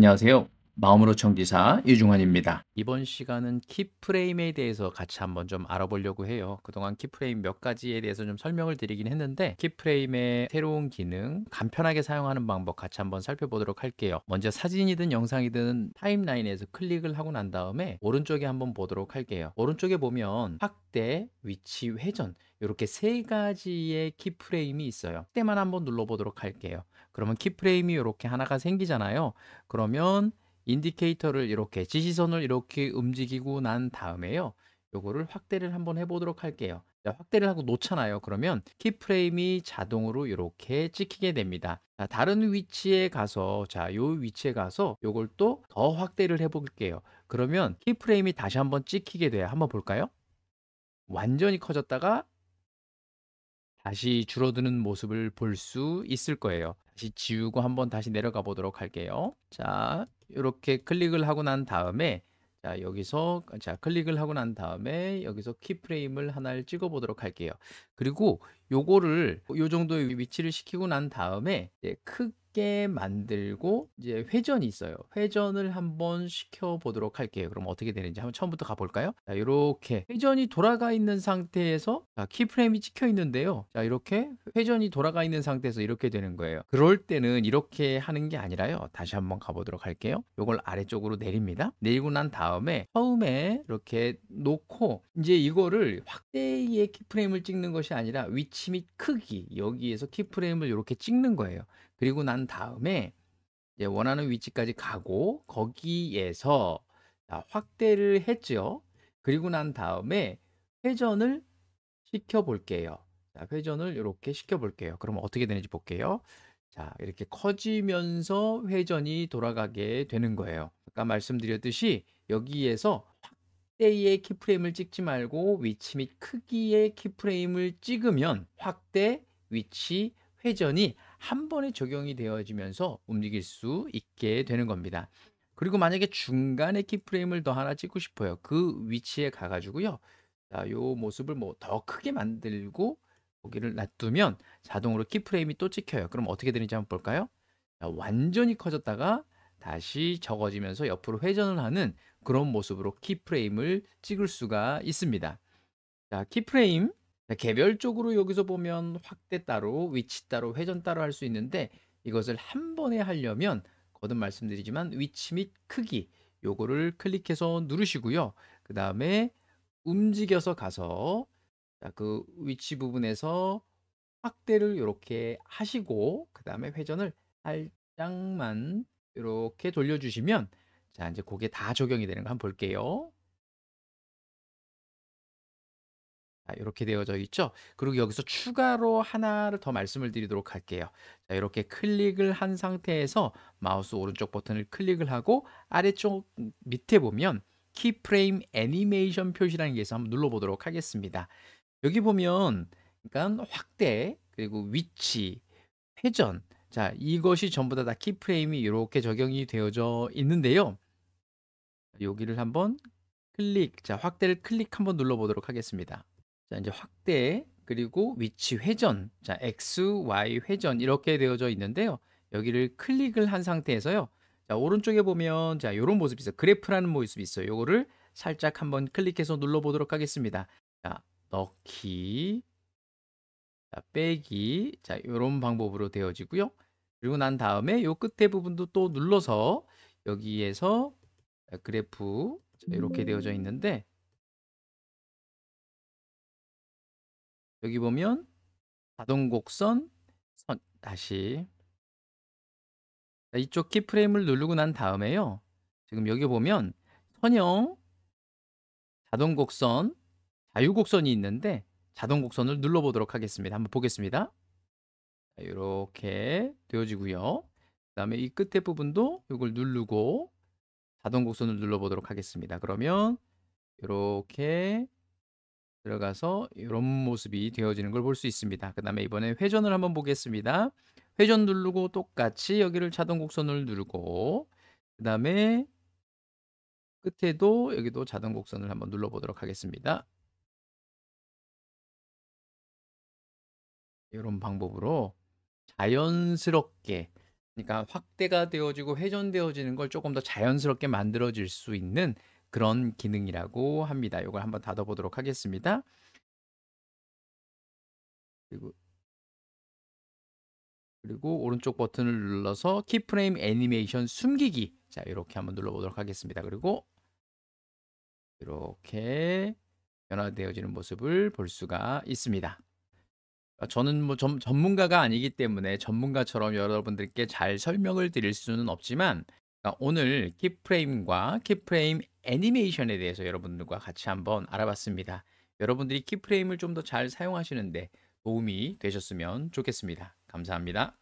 안녕하세요. 마음으로 청지사 이중환입니다. 이번 시간은 키프레임에 대해서 같이 한번 좀 알아보려고 해요. 그동안 키프레임 몇 가지에 대해서 좀 설명을 드리긴 했는데 키프레임의 새로운 기능, 간편하게 사용하는 방법 같이 한번 살펴보도록 할게요. 먼저 사진이든 영상이든 타임라인에서 클릭을 하고 난 다음에 오른쪽에 한번 보도록 할게요. 오른쪽에 보면 확대, 위치, 회전 이렇게 세 가지의 키프레임이 있어요. 그때만 한번 눌러보도록 할게요. 그러면 키프레임이 이렇게 하나가 생기잖아요. 그러면 인디케이터를 이렇게 지시선을 이렇게 움직이고 난 다음에요. 요거를 확대를 한번 해보도록 할게요. 확대를 하고 놓잖아요. 그러면 키프레임이 자동으로 이렇게 찍히게 됩니다. 자, 다른 위치에 가서 자, 요 위치에 가서 요걸 또 더 확대를 해볼게요. 그러면 키프레임이 다시 한번 찍히게 돼요. 한번 볼까요? 완전히 커졌다가 다시 줄어드는 모습을 볼 수 있을 거예요. 다시 지우고 한번 다시 내려가 보도록 할게요. 자, 이렇게 클릭을 하고 난 다음에 자 여기서 자 클릭을 하고 난 다음에 여기서 키프레임을 하나를 찍어 보도록 할게요 그리고 요거를 요 정도의 위치를 시키고 난 다음에 크게 쉽게 만들고 이제 회전이 있어요. 회전을 한번 시켜 보도록 할게요. 그럼 어떻게 되는지 한번 처음부터 가볼까요? 자, 이렇게 회전이 돌아가 있는 상태에서 자, 키프레임이 찍혀 있는데요. 자, 이렇게 회전이 돌아가 있는 상태에서 이렇게 되는 거예요. 그럴 때는 이렇게 하는 게 아니라요. 다시 한번 가보도록 할게요. 이걸 아래쪽으로 내립니다. 내리고 난 다음에 처음에 이렇게 놓고 이제 이거를 확대의 키프레임을 찍는 것이 아니라 위치 및 크기 여기에서 키프레임을 이렇게 찍는 거예요. 그리고 난 다음에 원하는 위치까지 가고 거기에서 확대를 했죠. 그리고 난 다음에 회전을 시켜 볼게요. 회전을 이렇게 시켜 볼게요. 그럼 어떻게 되는지 볼게요. 자, 이렇게 커지면서 회전이 돌아가게 되는 거예요. 아까 말씀드렸듯이 여기에서 확대의 키프레임을 찍지 말고 위치 및 크기의 키프레임을 찍으면 확대, 위치, 회전이 한 번에 적용이 되어지면서 움직일 수 있게 되는 겁니다. 그리고 만약에 중간에 키프레임을 더 하나 찍고 싶어요. 그 위치에 가가지고요. 자, 요 모습을 뭐 더 크게 만들고 거기를 놔두면 자동으로 키프레임이 또 찍혀요. 그럼 어떻게 되는지 한번 볼까요? 자, 완전히 커졌다가 다시 적어지면서 옆으로 회전을 하는 그런 모습으로 키프레임을 찍을 수가 있습니다. 자, 키프레임 개별적으로 여기서 보면 확대 따로, 위치 따로, 회전 따로 할 수 있는데 이것을 한 번에 하려면 거듭 말씀드리지만 위치 및 크기 요거를 클릭해서 누르시고요. 그 다음에 움직여서 가서 그 위치 부분에서 확대를 이렇게 하시고 그 다음에 회전을 살짝만 이렇게 돌려주시면 자 이제 그게 다 적용이 되는 거 한번 볼게요. 이렇게 아, 되어져 있죠. 그리고 여기서 추가로 하나를 더 말씀을 드리도록 할게요. 자, 이렇게 클릭을 한 상태에서 마우스 오른쪽 버튼을 클릭을 하고 아래쪽 밑에 보면 키프레임 애니메이션 표시라는 게 있어 한번 눌러보도록 하겠습니다. 여기 보면 그러니까 확대 그리고 위치 회전 자 이것이 전부 다, 다 키프레임이 이렇게 적용이 되어져 있는데요. 여기를 한번 클릭 자 확대를 클릭 한번 눌러보도록 하겠습니다. 자, 이제 확대 그리고 위치 회전, 자, x, y 회전 이렇게 되어져 있는데요. 여기를 클릭을 한 상태에서요. 자, 오른쪽에 보면 자, 요런 모습이 있어요. 그래프라는 모습이 있어요. 요거를 살짝 한번 클릭해서 눌러 보도록 하겠습니다. 자, 넣기 자, 빼기 자, 요런 방법으로 되어지고요. 그리고 난 다음에 요 끝에 부분도 또 눌러서 여기에서 그래프 자, 이렇게 되어져 있는데 여기 보면 자동곡선 선 다시 이쪽 키프레임을 누르고 난 다음에요. 지금 여기 보면 선형 자동곡선 자유곡선이 있는데 자동곡선을 눌러보도록 하겠습니다. 한번 보겠습니다. 이렇게 되어지고요. 그 다음에 이 끝에 부분도 이걸 누르고 자동곡선을 눌러보도록 하겠습니다. 그러면 이렇게 들어가서 이런 모습이 되어지는 걸 볼 수 있습니다. 그 다음에 이번에 회전을 한번 보겠습니다. 회전 누르고 똑같이 여기를 자동 곡선을 누르고 그 다음에 끝에도 여기도 자동 곡선을 한번 눌러보도록 하겠습니다. 이런 방법으로 자연스럽게 그러니까 확대가 되어지고 회전되어지는 걸 조금 더 자연스럽게 만들어질 수 있는 그런 기능이라고 합니다. 이걸 한번 닫아보도록 하겠습니다. 그리고 그리고 오른쪽 버튼을 눌러서 키프레임 애니메이션 숨기기 자 이렇게 한번 눌러보도록 하겠습니다. 그리고 이렇게 변화되어지는 모습을 볼 수가 있습니다. 아, 저는 뭐 점, 전문가가 아니기 때문에 전문가처럼 여러분들께 잘 설명을 드릴 수는 없지만 그러니까 오늘 키프레임과 키프레임 애니메이션에 대해서 여러분들과 같이 한번 알아봤습니다. 여러분들이 키프레임을 좀 더 잘 사용하시는데 도움이 되셨으면 좋겠습니다. 감사합니다.